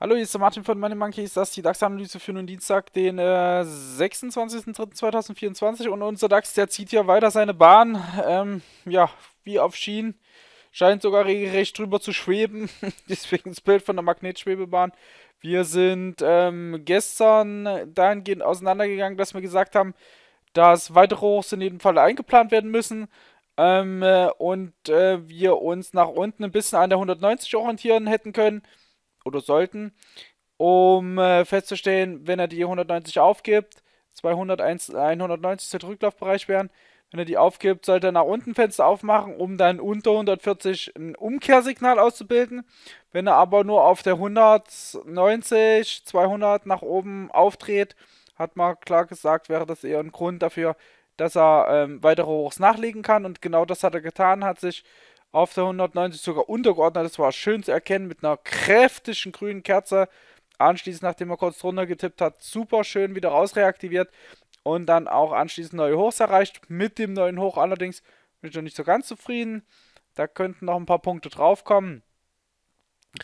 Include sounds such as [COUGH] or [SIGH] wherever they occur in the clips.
Hallo, hier ist der Martin von Money Monkeys. Das ist die DAX-Analyse für den Dienstag, den äh, 26.03.2024. Und unser DAX, der zieht hier weiter seine Bahn. Ähm, ja, wie auf Schienen. Scheint sogar regelrecht drüber zu schweben. [LAUGHS] Deswegen das Bild von der Magnetschwebebahn. Wir sind ähm, gestern dahingehend auseinandergegangen, dass wir gesagt haben, dass weitere Hochs in jedem Fall eingeplant werden müssen. Ähm, äh, und äh, wir uns nach unten ein bisschen an der 190 orientieren hätten können oder sollten, um äh, festzustellen, wenn er die 190 aufgibt, 200, 190 der Rücklaufbereich wären, wenn er die aufgibt, sollte er nach unten Fenster aufmachen, um dann unter 140 ein Umkehrsignal auszubilden. Wenn er aber nur auf der 190, 200 nach oben auftritt, hat man klar gesagt, wäre das eher ein Grund dafür, dass er ähm, weitere Hochs nachlegen kann. Und genau das hat er getan, hat sich auf der 190 sogar untergeordnet. Das war schön zu erkennen mit einer kräftigen grünen Kerze. Anschließend, nachdem er kurz drunter getippt hat, super schön wieder rausreaktiviert und dann auch anschließend neue Hochs erreicht. Mit dem neuen Hoch allerdings bin ich noch nicht so ganz zufrieden. Da könnten noch ein paar Punkte draufkommen.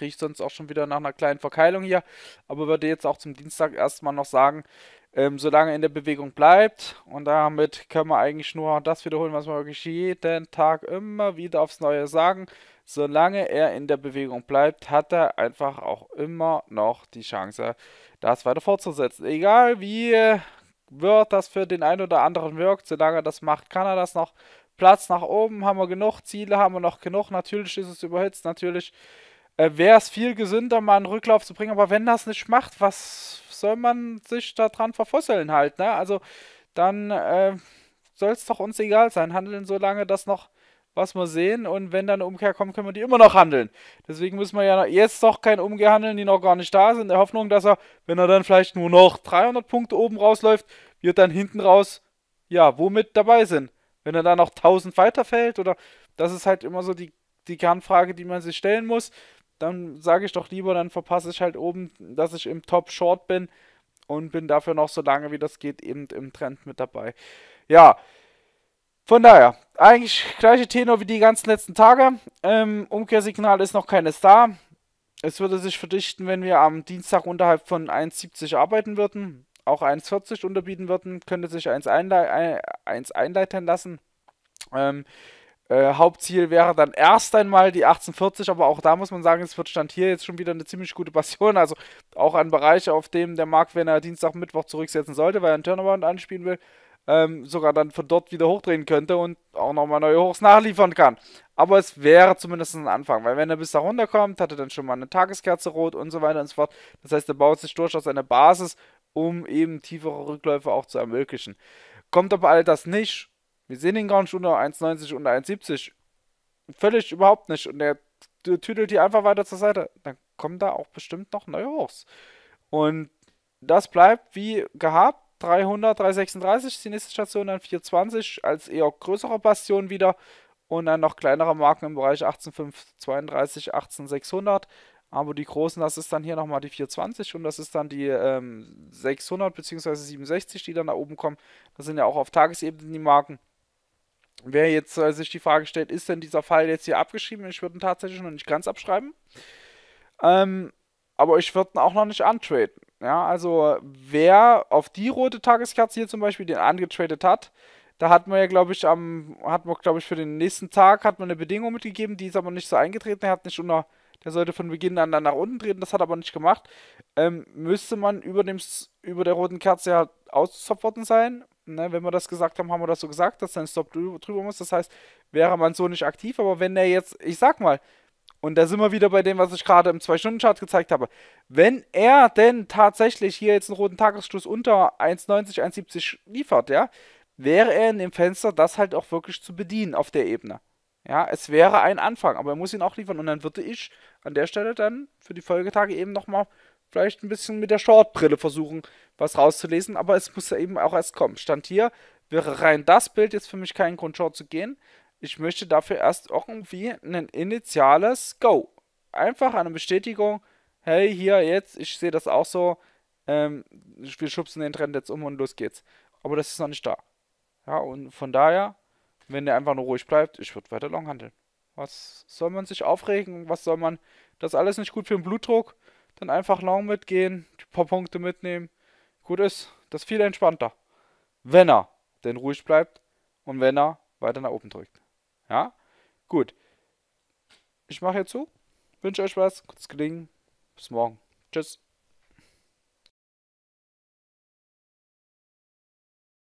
Riecht sonst auch schon wieder nach einer kleinen Verkeilung hier. Aber würde jetzt auch zum Dienstag erstmal noch sagen, ähm, solange in der Bewegung bleibt. Und damit können wir eigentlich nur das wiederholen, was wir wirklich jeden Tag immer wieder aufs Neue sagen. Solange er in der Bewegung bleibt, hat er einfach auch immer noch die Chance, das weiter fortzusetzen. Egal wie wird das für den einen oder anderen wirkt, solange er das macht, kann er das noch. Platz nach oben haben wir genug, Ziele haben wir noch genug. Natürlich ist es überhitzt, natürlich äh, wäre es viel gesünder, mal einen Rücklauf zu bringen. Aber wenn das nicht macht, was soll man sich da dran verfusseln halt, ne? Also dann äh, soll es doch uns egal sein. Handeln, so lange, dass noch was wir sehen. Und wenn dann eine Umkehr kommt, können wir die immer noch handeln. Deswegen müssen wir ja jetzt doch kein Umkehr handeln, die noch gar nicht da sind. In der Hoffnung, dass er, wenn er dann vielleicht nur noch 300 Punkte oben rausläuft, wird dann hinten raus, ja, womit dabei sind. Wenn er dann noch 1000 weiterfällt oder das ist halt immer so die, die Kernfrage, die man sich stellen muss dann sage ich doch lieber, dann verpasse ich halt oben, dass ich im Top Short bin und bin dafür noch so lange wie das geht eben im Trend mit dabei. Ja, von daher, eigentlich gleiche Tenor wie die ganzen letzten Tage. Ähm, Umkehrsignal ist noch keines da. Es würde sich verdichten, wenn wir am Dienstag unterhalb von 1,70 arbeiten würden, auch 1,40 unterbieten würden, könnte sich 1, einle 1 einleiten lassen. Ähm, äh, Hauptziel wäre dann erst einmal die 1840, aber auch da muss man sagen, es wird Stand hier jetzt schon wieder eine ziemlich gute Passion. Also auch ein Bereich, auf dem der Markt, wenn er Dienstag, Mittwoch zurücksetzen sollte, weil er einen Turnaround anspielen will, ähm, sogar dann von dort wieder hochdrehen könnte und auch nochmal neue Hochs nachliefern kann. Aber es wäre zumindest ein Anfang, weil wenn er bis da runterkommt, hat er dann schon mal eine Tageskerze rot und so weiter und so fort. Das heißt, er baut sich durchaus eine Basis, um eben tiefere Rückläufe auch zu ermöglichen. Kommt aber all das nicht wir sehen ihn gar nicht unter 1,90 und 1,70. Völlig überhaupt nicht. Und er tüdelt die einfach weiter zur Seite. Dann kommen da auch bestimmt noch neue Hochs. Und das bleibt wie gehabt. 300, 336, ist die nächste Station dann 420 als eher größere Bastion wieder und dann noch kleinere Marken im Bereich 18532, 18600. Aber die großen, das ist dann hier nochmal die 420 und das ist dann die ähm, 600 bzw. 67, die dann da oben kommen. Das sind ja auch auf Tagesebene die Marken wer jetzt äh, sich die Frage stellt, ist denn dieser Fall jetzt hier abgeschrieben? Ich würde ihn tatsächlich noch nicht ganz abschreiben. Ähm, aber ich würde ihn auch noch nicht antraden. Ja, also wer auf die rote Tageskerze hier zum Beispiel den angetradet hat, da hat man ja, glaube ich, am, hat man, glaube ich, für den nächsten Tag hat man eine Bedingung mitgegeben, die ist aber nicht so eingetreten. Er hat nicht unter, der sollte von Beginn an dann nach unten treten, das hat aber nicht gemacht. Ähm, müsste man über dem, über der roten Kerze ja halt auszusupporten sein, ne, wenn wir das gesagt haben, haben wir das so gesagt, dass sein Stop drüber muss. Das heißt, wäre man so nicht aktiv, aber wenn er jetzt, ich sag mal, und da sind wir wieder bei dem, was ich gerade im 2-Stunden-Chart gezeigt habe. Wenn er denn tatsächlich hier jetzt einen roten Tagesschluss unter 1,90, 1,70 liefert, ja, wäre er in dem Fenster, das halt auch wirklich zu bedienen auf der Ebene. Ja, es wäre ein Anfang, aber er muss ihn auch liefern und dann würde ich an der Stelle dann für die Folgetage eben nochmal vielleicht ein bisschen mit der Shortbrille versuchen, was rauszulesen, aber es muss ja eben auch erst kommen. Stand hier wäre rein das Bild jetzt für mich kein Grund, Short zu gehen. Ich möchte dafür erst irgendwie ein initiales Go. Einfach eine Bestätigung, hey, hier, jetzt, ich sehe das auch so, ähm, wir schubsen den Trend jetzt um und los geht's. Aber das ist noch nicht da. Ja, und von daher, wenn der einfach nur ruhig bleibt, ich würde weiter long handeln. Was soll man sich aufregen? Was soll man. Das ist alles nicht gut für den Blutdruck. Dann einfach lang mitgehen, ein paar Punkte mitnehmen. Gut ist, das ist viel entspannter. Wenn er denn ruhig bleibt und wenn er weiter nach oben drückt. Ja? Gut. Ich mache jetzt zu. Wünsche euch was. Gutes Gelingen. Bis morgen. Tschüss.